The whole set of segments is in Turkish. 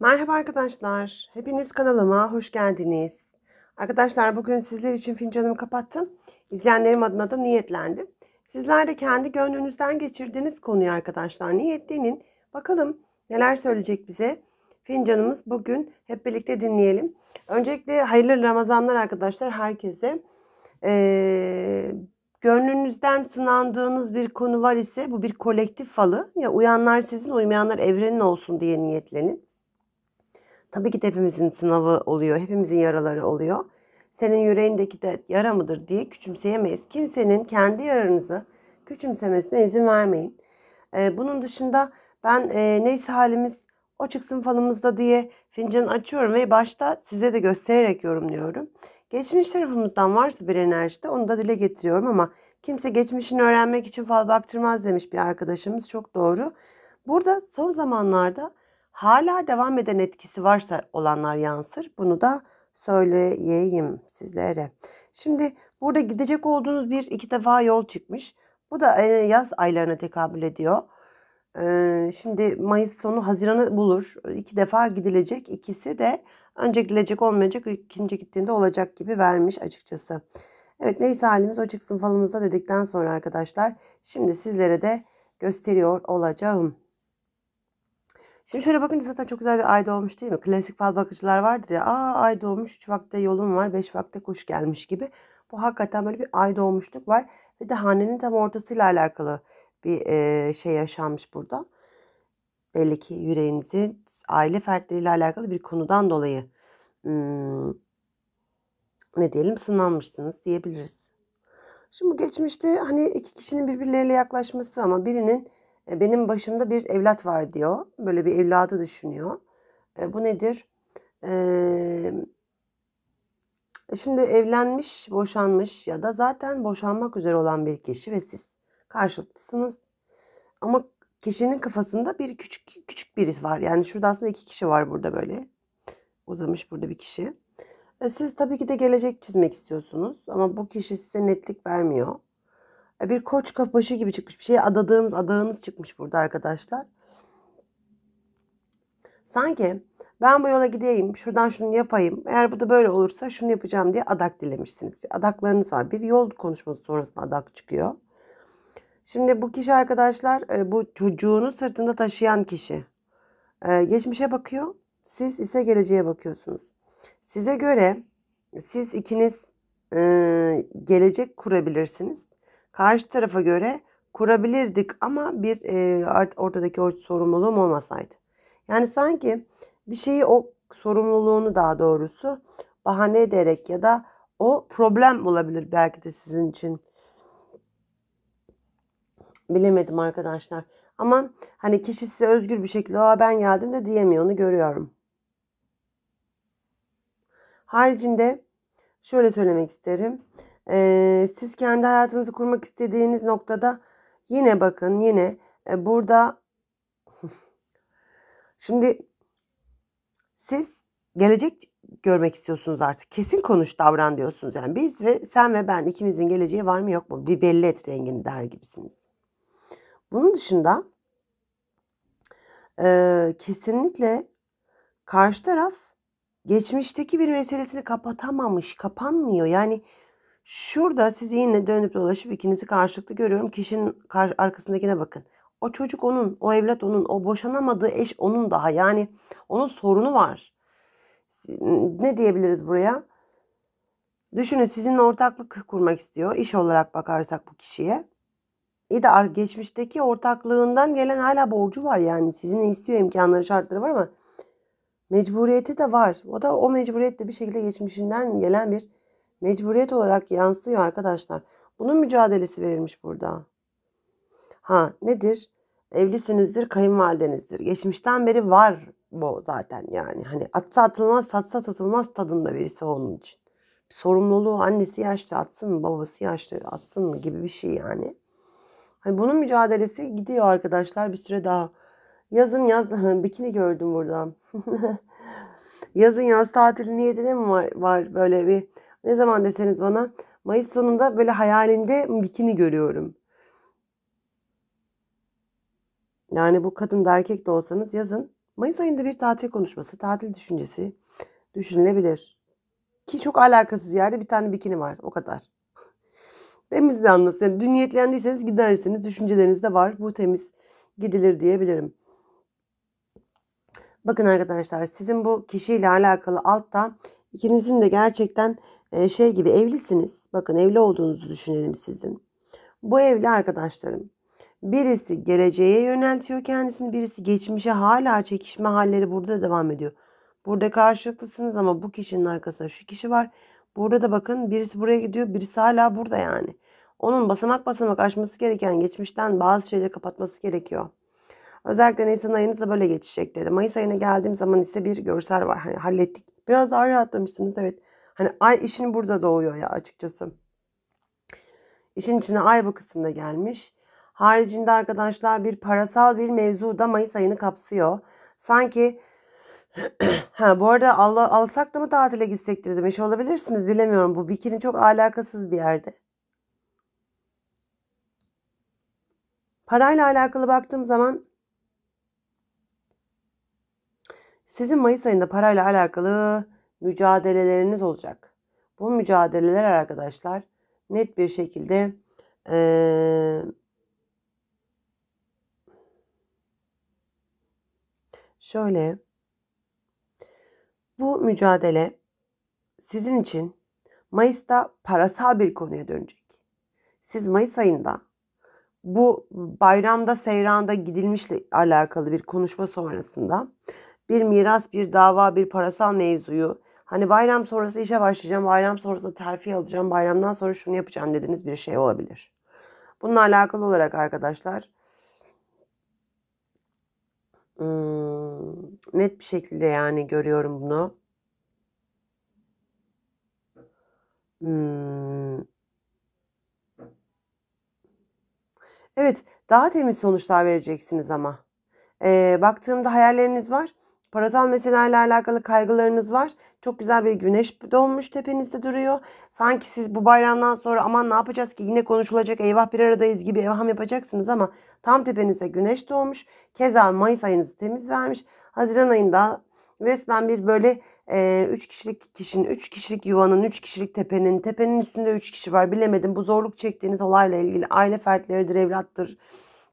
Merhaba arkadaşlar. Hepiniz kanalıma hoş geldiniz. Arkadaşlar bugün sizler için fincanımı kapattım. İzleyenlerim adına da niyetlendim. Sizler de kendi gönlünüzden geçirdiğiniz konuyu arkadaşlar niyetlenin. Bakalım neler söyleyecek bize. Fincanımız bugün hep birlikte dinleyelim. Öncelikle hayırlı Ramazanlar arkadaşlar herkese. Ee, gönlünüzden sınandığınız bir konu var ise bu bir kolektif falı. Ya uyanlar sizin uymayanlar evrenin olsun diye niyetlenin. Tabii ki de hepimizin sınavı oluyor, hepimizin yaraları oluyor. Senin yüreğindeki de yara mıdır diye küçümseyemeyiz. Kimsenin kendi yaranızı küçümsemesine izin vermeyin. Ee, bunun dışında ben e, neyse halimiz o çıksın falımızda diye fincan açıyorum ve başta size de göstererek yorumluyorum. Geçmiş tarafımızdan varsa bir enerjide onu da dile getiriyorum ama kimse geçmişini öğrenmek için fal baktırmaz demiş bir arkadaşımız çok doğru. Burada son zamanlarda hala devam eden etkisi varsa olanlar yansır. Bunu da söyleyeyim sizlere. Şimdi burada gidecek olduğunuz bir iki defa yol çıkmış. Bu da e, yaz aylarına tekabül ediyor. E, şimdi Mayıs sonu Haziran'ı bulur. İki defa gidilecek. İkisi de önce gidilecek olmayacak. ikinci gittiğinde olacak gibi vermiş açıkçası. Evet neyse halimiz o çıksın falımıza dedikten sonra arkadaşlar. Şimdi sizlere de gösteriyor olacağım. Şimdi şöyle bakınca zaten çok güzel bir ay doğmuş değil mi? Klasik fal bakıcılar vardır ya. Aa ay doğmuş, 3 vakte yolum var, 5 vakte kuş gelmiş gibi. Bu hakikaten böyle bir ay doğmuşluk var. Ve de hanenin tam ortasıyla alakalı bir e, şey yaşanmış burada. Belli ki yüreğinizin aile fertleriyle alakalı bir konudan dolayı hmm, ne diyelim sınanmışsınız diyebiliriz. Şimdi geçmişte hani iki kişinin birbirleriyle yaklaşması ama birinin e, benim başımda bir evlat var diyor. Böyle bir evladı düşünüyor. E, bu nedir? E, e, şimdi evlenmiş, boşanmış ya da zaten boşanmak üzere olan bir kişi ve siz karşılıklısınız. Ama kişinin kafasında bir küçük küçük biri var. Yani şurada aslında iki kişi var burada böyle. Uzamış burada bir kişi. E, siz tabii ki de gelecek çizmek istiyorsunuz ama bu kişi size netlik vermiyor. E, bir koç başı gibi çıkmış. Bir şey adadığınız adağınız çıkmış burada arkadaşlar. Sanki ben bu yola gideyim, şuradan şunu yapayım. Eğer bu da böyle olursa şunu yapacağım diye adak dilemişsiniz. Bir adaklarınız var. Bir yol konuşması sonrasında adak çıkıyor. Şimdi bu kişi arkadaşlar e, bu çocuğunu sırtında taşıyan kişi. E, geçmişe bakıyor. Siz ise geleceğe bakıyorsunuz. Size göre siz ikiniz gelecek kurabilirsiniz. Karşı tarafa göre kurabilirdik ama bir e, ortadaki o sorumluluğum olmasaydı. Yani sanki bir şeyi o sorumluluğunu daha doğrusu bahane ederek ya da o problem olabilir belki de sizin için. Bilemedim arkadaşlar. Ama hani kişi size özgür bir şekilde Aa, ben geldim de diyemiyor onu görüyorum. Haricinde şöyle söylemek isterim e, siz kendi hayatınızı kurmak istediğiniz noktada yine bakın yine e, burada şimdi siz gelecek görmek istiyorsunuz artık. Kesin konuş davran diyorsunuz. Yani biz ve sen ve ben ikimizin geleceği var mı yok mu? Bir belli et rengini der gibisiniz. Bunun dışında e, kesinlikle karşı taraf geçmişteki bir meselesini kapatamamış, kapanmıyor. Yani Şurada sizi yine dönüp dolaşıp ikinizi karşılıklı görüyorum. Kişinin arkasındakine bakın. O çocuk onun, o evlat onun, o boşanamadığı eş onun daha. Yani onun sorunu var. Ne diyebiliriz buraya? Düşünün sizinle ortaklık kurmak istiyor. İş olarak bakarsak bu kişiye. İyi e de geçmişteki ortaklığından gelen hala borcu var yani. Sizinle istiyor imkanları, şartları var ama mecburiyeti de var. O da o mecburiyet de bir şekilde geçmişinden gelen bir Mecburiyet olarak yansıyor arkadaşlar. Bunun mücadelesi verilmiş burada. Ha nedir? Evlisinizdir, kayınvalidenizdir. Geçmişten beri var bu zaten yani. Hani atsa atılmaz, satsa satılmaz tadında birisi onun için. sorumluluğu annesi yaşlı atsın mı, babası yaşlı atsın mı gibi bir şey yani. Hani bunun mücadelesi gidiyor arkadaşlar bir süre daha. Yazın yaz bikini gördüm burada. Yazın yaz tatili niyetine mi var, var böyle bir ne zaman deseniz bana Mayıs sonunda böyle hayalinde bikini görüyorum. Yani bu kadın da erkek de olsanız yazın. Mayıs ayında bir tatil konuşması, tatil düşüncesi düşünülebilir. Ki çok alakasız yerde bir tane bikini var. O kadar. temiz de anlasın. Yani dün niyetlendiyseniz gidersiniz. Düşünceleriniz de var. Bu temiz gidilir diyebilirim. Bakın arkadaşlar sizin bu kişiyle alakalı altta ikinizin de gerçekten ee, şey gibi evlisiniz. Bakın evli olduğunuzu düşünelim sizin. Bu evli arkadaşlarım. Birisi geleceğe yöneltiyor kendisini, birisi geçmişe hala çekişme halleri burada devam ediyor. Burada karşılıklısınız ama bu kişinin arkasında şu kişi var. Burada da bakın birisi buraya gidiyor, birisi hala burada yani. Onun basamak basamak aşması gereken geçmişten bazı şeyleri kapatması gerekiyor. Özellikle Nisan ayınız böyle geçecek dedi. Mayıs ayına geldiğim zaman ise bir görsel var. Hani hallettik. Biraz daha rahatlamışsınız evet. Hani ay işin burada doğuyor ya açıkçası. İşin içine ay bu kısımda gelmiş. Haricinde arkadaşlar bir parasal bir mevzu da Mayıs ayını kapsıyor. Sanki ha bu arada Allah alsak da mı tatile gitsek de demiş olabilirsiniz bilemiyorum. Bu bikini çok alakasız bir yerde. Parayla alakalı baktığım zaman sizin Mayıs ayında parayla alakalı mücadeleleriniz olacak. Bu mücadeleler arkadaşlar net bir şekilde ee, şöyle bu mücadele sizin için Mayıs'ta parasal bir konuya dönecek. Siz Mayıs ayında bu bayramda seyranda gidilmişle alakalı bir konuşma sonrasında bir miras, bir dava, bir parasal mevzuyu Hani bayram sonrası işe başlayacağım, bayram sonrası terfi alacağım, bayramdan sonra şunu yapacağım dediğiniz bir şey olabilir. Bununla alakalı olarak arkadaşlar hmm, net bir şekilde yani görüyorum bunu. Hmm. Evet daha temiz sonuçlar vereceksiniz ama. E, baktığımda hayalleriniz var Parasal meselelerle alakalı kaygılarınız var. Çok güzel bir güneş doğmuş tepenizde duruyor. Sanki siz bu bayramdan sonra aman ne yapacağız ki yine konuşulacak eyvah bir aradayız gibi evham yapacaksınız ama tam tepenizde güneş doğmuş. Keza Mayıs ayınızı temiz vermiş. Haziran ayında resmen bir böyle 3 e, üç kişilik kişinin, 3 kişilik yuvanın, 3 kişilik tepenin, tepenin üstünde 3 kişi var bilemedim. Bu zorluk çektiğiniz olayla ilgili aile fertleridir, evlattır,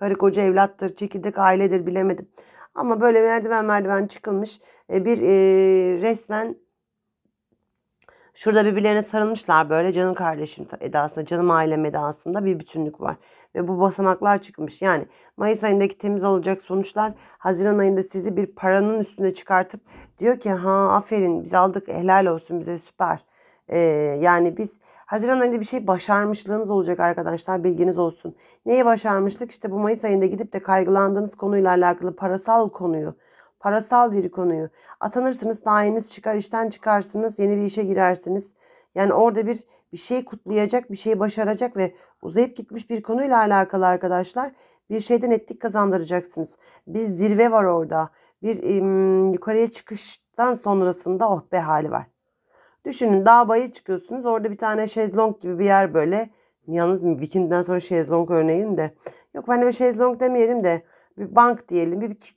karı koca evlattır, çekirdek ailedir bilemedim. Ama böyle merdiven merdiven çıkılmış e, bir e, resmen Şurada birbirlerine sarılmışlar böyle canım kardeşim edasında, canım ailem edasında bir bütünlük var. Ve bu basamaklar çıkmış. Yani Mayıs ayındaki temiz olacak sonuçlar Haziran ayında sizi bir paranın üstüne çıkartıp diyor ki ha aferin biz aldık helal olsun bize süper. Ee, yani biz Haziran ayında bir şey başarmışlığınız olacak arkadaşlar bilginiz olsun. Neyi başarmıştık? İşte bu Mayıs ayında gidip de kaygılandığınız konuyla alakalı parasal konuyu, parasal bir konuyu. Atanırsınız, tayiniz çıkar, işten çıkarsınız, yeni bir işe girersiniz. Yani orada bir bir şey kutlayacak, bir şey başaracak ve uzayıp gitmiş bir konuyla alakalı arkadaşlar bir şeyden ettik kazandıracaksınız. Bir zirve var orada. Bir e, yukarıya çıkıştan sonrasında oh be hali var. Düşünün dağ bayı çıkıyorsunuz. Orada bir tane şezlong gibi bir yer böyle. Yalnız bikiniden sonra şezlong örneğin de. Yok hani ben de şezlong demeyelim de bir bank diyelim. Bir, bir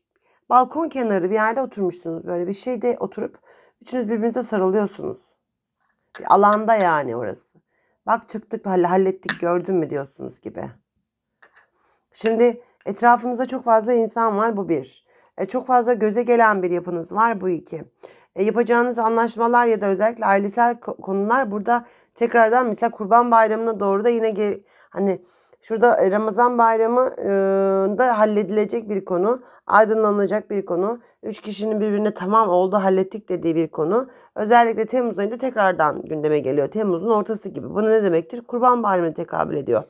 balkon kenarı bir yerde oturmuşsunuz. Böyle bir şeyde oturup üçünüz birbirinize sarılıyorsunuz. Bir alanda yani orası. Bak çıktık hallettik gördün mü diyorsunuz gibi. Şimdi etrafınızda çok fazla insan var bu bir. E, çok fazla göze gelen bir yapınız var bu iki. E, yapacağınız anlaşmalar ya da özellikle ailesel konular burada tekrardan mesela Kurban Bayramı'na doğru da yine geri, hani şurada e, Ramazan Bayramı e, da halledilecek bir konu, aydınlanacak bir konu, üç kişinin birbirine tamam oldu hallettik dediği bir konu. Özellikle Temmuz ayında tekrardan gündeme geliyor. Temmuz'un ortası gibi. Bu ne demektir? Kurban Bayramı'na tekabül ediyor.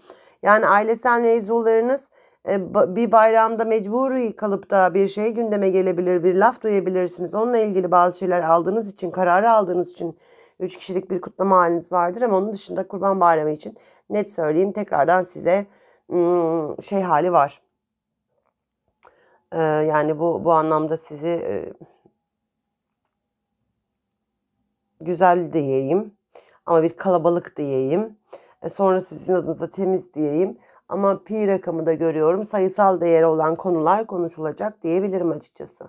Yani ailesel mevzularınız e, bir bayramda mecburi kalıp da bir şey gündeme gelebilir, bir laf duyabilirsiniz. Onunla ilgili bazı şeyler aldığınız için, kararı aldığınız için üç kişilik bir kutlama haliniz vardır. Ama onun dışında Kurban Bayramı için net söyleyeyim tekrardan size şey hali var. E, yani bu, bu anlamda sizi e, güzel diyeyim ama bir kalabalık diyeyim. Sonra sizin adınıza temiz diyeyim. Ama pi rakamı da görüyorum. Sayısal değeri olan konular konuşulacak diyebilirim açıkçası.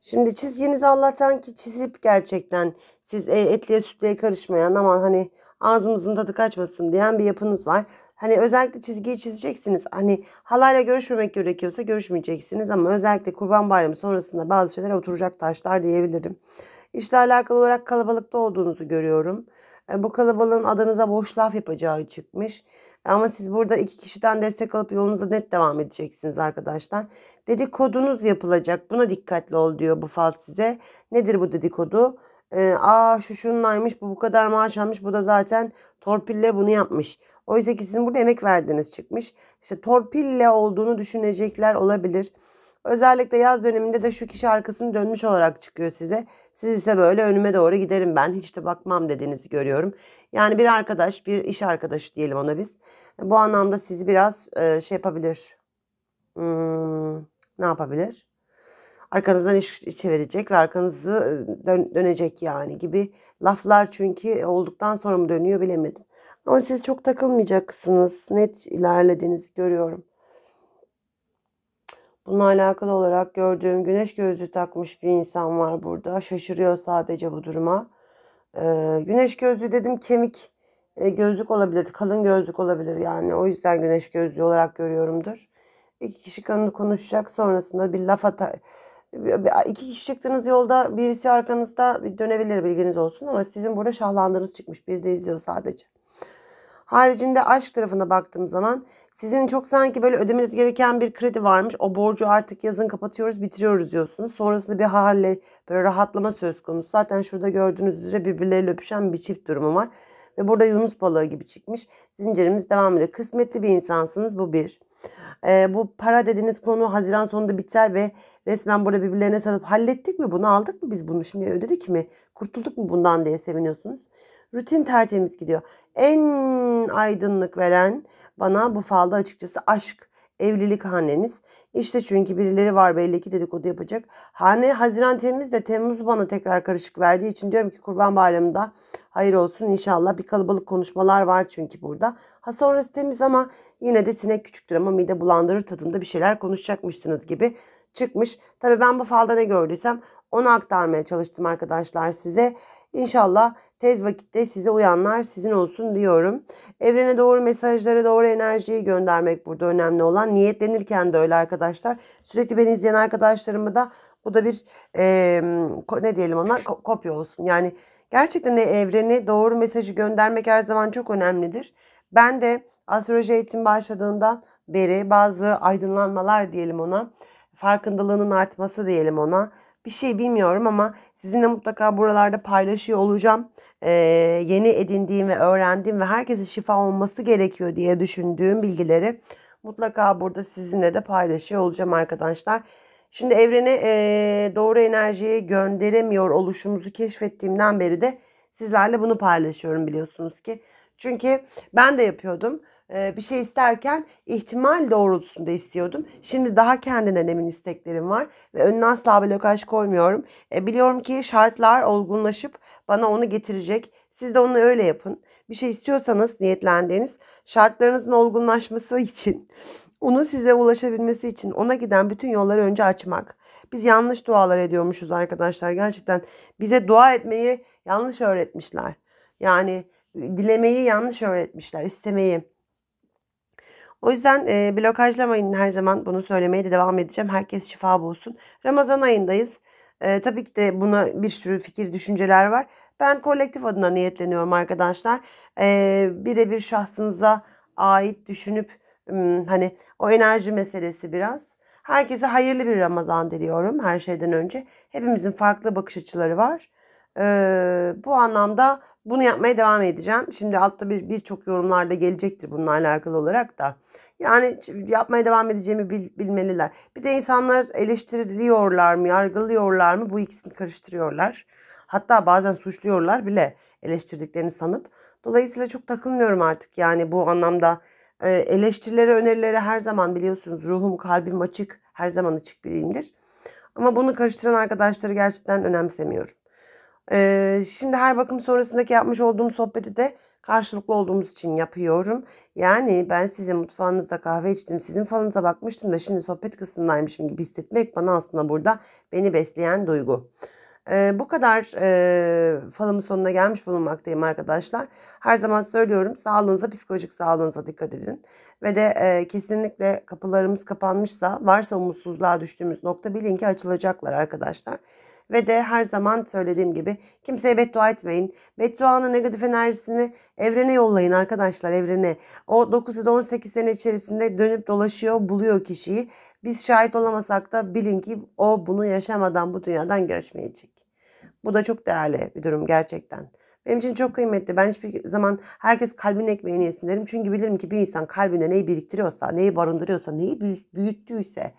Şimdi çizginizi Allah'tan ki çizip gerçekten siz e, etliye sütlüye karışmayan ama hani ağzımızın tadı kaçmasın diyen bir yapınız var. Hani özellikle çizgiyi çizeceksiniz. Hani halayla görüşmemek gerekiyorsa görüşmeyeceksiniz ama özellikle Kurban Bayramı sonrasında bazı şeyler oturacak taşlar diyebilirim. İşle alakalı olarak kalabalıkta olduğunuzu görüyorum. E, bu kalabalığın adınıza boş laf yapacağı çıkmış. Ama siz burada iki kişiden destek alıp yolunuza net devam edeceksiniz arkadaşlar. Dedikodunuz yapılacak. Buna dikkatli ol diyor bu fal size. Nedir bu dedikodu? Ee, aa şu şunlaymış bu bu kadar maaş almış bu da zaten torpille bunu yapmış. Oysa ki sizin burada emek verdiğiniz çıkmış. İşte torpille olduğunu düşünecekler olabilir. Özellikle yaz döneminde de şu kişi arkasını dönmüş olarak çıkıyor size. Siz ise böyle önüme doğru giderim ben hiç de bakmam dediğinizi görüyorum. Yani bir arkadaş, bir iş arkadaşı diyelim ona biz. Bu anlamda sizi biraz e, şey yapabilir. Hmm, ne yapabilir? Arkanızdan iş çevirecek ve arkanızı e, dön dönecek yani gibi laflar çünkü olduktan sonra mı dönüyor bilemedim. Ama siz çok takılmayacaksınız. Net ilerlediğinizi görüyorum. Bununla alakalı olarak gördüğüm güneş gözlüğü takmış bir insan var burada. Şaşırıyor sadece bu duruma. Ee, güneş gözlüğü dedim kemik e, gözlük olabilir. Kalın gözlük olabilir yani. O yüzden güneş gözlüğü olarak görüyorumdur. İki kişi kanını konuşacak sonrasında bir laf atar. İki kişi çıktığınız yolda birisi arkanızda bir dönebilir bilginiz olsun ama sizin burada şahlandığınız çıkmış. Biri de izliyor sadece. Haricinde aşk tarafına baktığım zaman sizin çok sanki böyle ödemeniz gereken bir kredi varmış. O borcu artık yazın kapatıyoruz, bitiriyoruz diyorsunuz. Sonrasında bir halle böyle rahatlama söz konusu. Zaten şurada gördüğünüz üzere birbirleriyle öpüşen bir çift durumu var. Ve burada Yunus balığı gibi çıkmış. Zincirimiz devam ediyor. Kısmetli bir insansınız bu bir. Ee, bu para dediğiniz konu Haziran sonunda biter ve resmen burada birbirlerine sarılıp hallettik mi bunu aldık mı biz bunu şimdi ödedik mi kurtulduk mu bundan diye seviniyorsunuz. Rutin tertemiz gidiyor. En aydınlık veren bana bu falda açıkçası aşk, evlilik haneniz. İşte çünkü birileri var belli ki dedikodu yapacak. Hane Haziran temiz de Temmuz bana tekrar karışık verdiği için diyorum ki Kurban Bayramı'nda hayır olsun inşallah. Bir kalabalık konuşmalar var çünkü burada. Ha sonrası temiz ama yine de sinek küçüktür ama mide bulandırır tadında bir şeyler konuşacakmışsınız gibi çıkmış. Tabii ben bu falda ne gördüysem onu aktarmaya çalıştım arkadaşlar size. İnşallah Tez vakitte size uyanlar sizin olsun diyorum. Evrene doğru mesajlara doğru enerjiyi göndermek burada önemli olan. Niyetlenirken de öyle arkadaşlar. Sürekli beni izleyen arkadaşlarımı da bu da bir e, ne diyelim ona ko- kopya olsun. Yani gerçekten evrene doğru mesajı göndermek her zaman çok önemlidir. Ben de astroloji eğitim başladığından beri bazı aydınlanmalar diyelim ona, farkındalığının artması diyelim ona, bir şey bilmiyorum ama sizinle mutlaka buralarda paylaşıyor olacağım. Ee, yeni edindiğim ve öğrendiğim ve herkese şifa olması gerekiyor diye düşündüğüm bilgileri mutlaka burada sizinle de paylaşıyor olacağım arkadaşlar. Şimdi evrene e, doğru enerjiyi gönderemiyor oluşumuzu keşfettiğimden beri de sizlerle bunu paylaşıyorum biliyorsunuz ki. Çünkü ben de yapıyordum. E, bir şey isterken ihtimal doğrultusunda istiyordum. Şimdi daha kendinden emin isteklerim var ve önüne asla blokaj koymuyorum. E, biliyorum ki şartlar olgunlaşıp bana onu getirecek. Siz de onu öyle yapın. Bir şey istiyorsanız niyetlendiğiniz şartlarınızın olgunlaşması için, onun size ulaşabilmesi için ona giden bütün yolları önce açmak. Biz yanlış dualar ediyormuşuz arkadaşlar gerçekten. Bize dua etmeyi yanlış öğretmişler. Yani dilemeyi yanlış öğretmişler, istemeyi. O yüzden e, blokajlamayın her zaman bunu söylemeye de devam edeceğim. Herkes şifa bulsun. Ramazan ayındayız. E, tabii ki de buna bir sürü fikir, düşünceler var. Ben kolektif adına niyetleniyorum arkadaşlar. E, Birebir şahsınıza ait düşünüp hani o enerji meselesi biraz. Herkese hayırlı bir Ramazan diliyorum her şeyden önce. Hepimizin farklı bakış açıları var bu anlamda bunu yapmaya devam edeceğim. Şimdi altta bir birçok yorumlarda gelecektir bununla alakalı olarak da. Yani yapmaya devam edeceğimi bil, bilmeliler. Bir de insanlar eleştiriliyorlar mı, yargılıyorlar mı bu ikisini karıştırıyorlar. Hatta bazen suçluyorlar bile eleştirdiklerini sanıp. Dolayısıyla çok takılmıyorum artık yani bu anlamda. Ee, eleştirilere, önerilere her zaman biliyorsunuz ruhum, kalbim açık, her zaman açık biriyimdir. Ama bunu karıştıran arkadaşları gerçekten önemsemiyorum şimdi her bakım sonrasındaki yapmış olduğum sohbeti de karşılıklı olduğumuz için yapıyorum. Yani ben sizin mutfağınızda kahve içtim, sizin falınıza bakmıştım da şimdi sohbet kısmındaymışım gibi hissetmek bana aslında burada beni besleyen duygu. Ee, bu kadar e, falımın sonuna gelmiş bulunmaktayım arkadaşlar. Her zaman söylüyorum sağlığınıza, psikolojik sağlığınıza dikkat edin. Ve de e, kesinlikle kapılarımız kapanmışsa varsa umutsuzluğa düştüğümüz nokta bilin ki açılacaklar arkadaşlar. Ve de her zaman söylediğim gibi kimseye beddua etmeyin. Bedduanın negatif enerjisini evrene yollayın arkadaşlar evrene. O 918 sene içerisinde dönüp dolaşıyor buluyor kişiyi. Biz şahit olamasak da bilin ki o bunu yaşamadan bu dünyadan görüşmeyecek. Bu da çok değerli bir durum gerçekten. Benim için çok kıymetli. Ben hiçbir zaman herkes kalbin ekmeğini yesin derim. Çünkü bilirim ki bir insan kalbinde neyi biriktiriyorsa, neyi barındırıyorsa, neyi büyüttüyse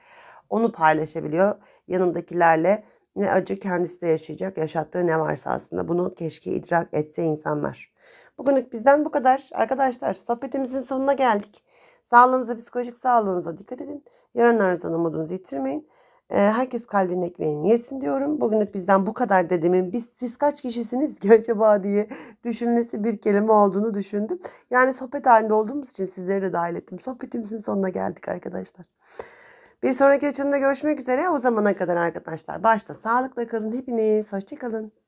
onu paylaşabiliyor yanındakilerle. Ne acı kendisi de yaşayacak, yaşattığı ne varsa aslında bunu keşke idrak etse insanlar. Bugünlük bizden bu kadar. Arkadaşlar sohbetimizin sonuna geldik. Sağlığınıza, psikolojik sağlığınıza dikkat edin. Yarınlarınızdan umudunuzu yitirmeyin. Ee, herkes kalbinin ekmeğini yesin diyorum. Bugünlük bizden bu kadar dedemin. Biz siz kaç kişisiniz ki acaba diye düşünmesi bir kelime olduğunu düşündüm. Yani sohbet halinde olduğumuz için sizleri de dahil ettim. Sohbetimizin sonuna geldik arkadaşlar. Bir sonraki açımda görüşmek üzere. O zamana kadar arkadaşlar başta sağlıkla kalın hepiniz. Hoşçakalın.